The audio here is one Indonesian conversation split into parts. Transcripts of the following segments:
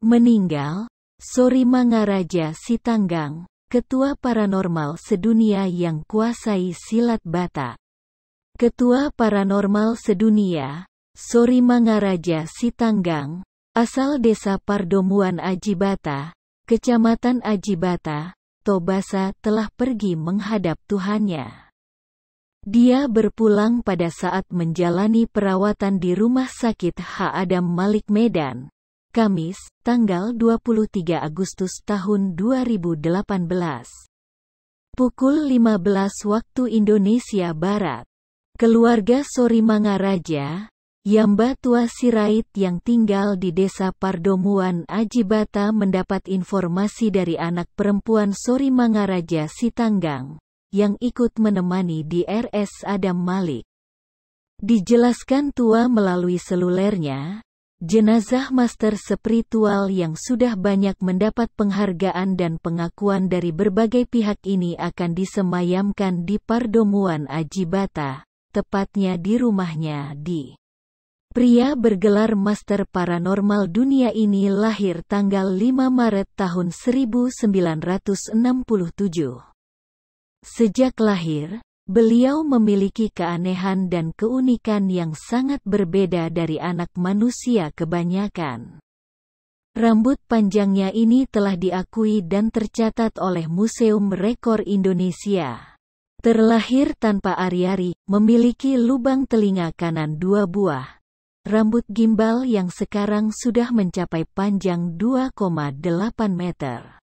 Meninggal, Sori Mangaraja Sitanggang, ketua paranormal sedunia yang kuasai silat bata. Ketua paranormal sedunia, Sori Mangaraja Sitanggang, asal desa Pardomuan Ajibata, kecamatan Ajibata, Tobasa telah pergi menghadap Tuhannya. Dia berpulang pada saat menjalani perawatan di Rumah Sakit H. Adam Malik Medan, Kamis, tanggal 23 Agustus tahun 2018. Pukul 15 waktu Indonesia Barat. Keluarga Sorimangaraja Mangaraja, Yamba Tua Sirait yang tinggal di desa Pardomuan Ajibata mendapat informasi dari anak perempuan Sorimangaraja Sitanggang, yang ikut menemani di RS Adam Malik. Dijelaskan Tua melalui selulernya, Jenazah master spiritual yang sudah banyak mendapat penghargaan dan pengakuan dari berbagai pihak ini akan disemayamkan di Pardomuan Ajibata, tepatnya di rumahnya di. Pria bergelar Master Paranormal Dunia ini lahir tanggal 5 Maret tahun 1967. Sejak lahir, Beliau memiliki keanehan dan keunikan yang sangat berbeda dari anak manusia kebanyakan. Rambut panjangnya ini telah diakui dan tercatat oleh Museum Rekor Indonesia. Terlahir tanpa ari-ari, memiliki lubang telinga kanan dua buah. Rambut gimbal yang sekarang sudah mencapai panjang 2,8 meter.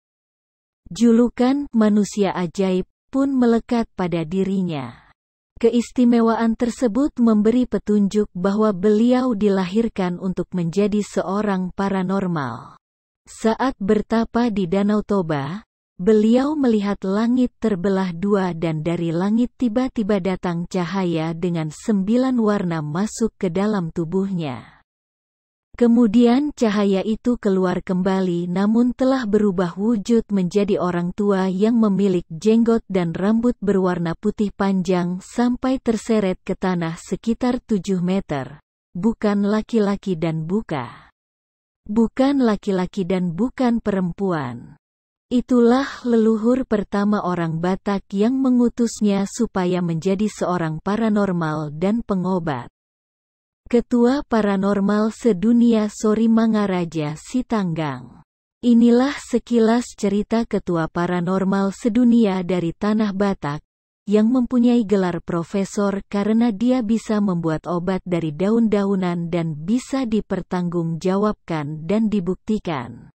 Julukan manusia ajaib pun melekat pada dirinya. Keistimewaan tersebut memberi petunjuk bahwa beliau dilahirkan untuk menjadi seorang paranormal. Saat bertapa di Danau Toba, beliau melihat langit terbelah dua dan dari langit tiba-tiba datang cahaya dengan sembilan warna masuk ke dalam tubuhnya. Kemudian cahaya itu keluar kembali namun telah berubah wujud menjadi orang tua yang memilik jenggot dan rambut berwarna putih panjang sampai terseret ke tanah sekitar 7 meter. Bukan laki-laki dan buka. Bukan laki-laki dan bukan perempuan. Itulah leluhur pertama orang Batak yang mengutusnya supaya menjadi seorang paranormal dan pengobat. Ketua Paranormal Sedunia Sori Mangaraja Sitanggang. Inilah sekilas cerita Ketua Paranormal Sedunia dari Tanah Batak, yang mempunyai gelar profesor karena dia bisa membuat obat dari daun-daunan dan bisa dipertanggungjawabkan dan dibuktikan.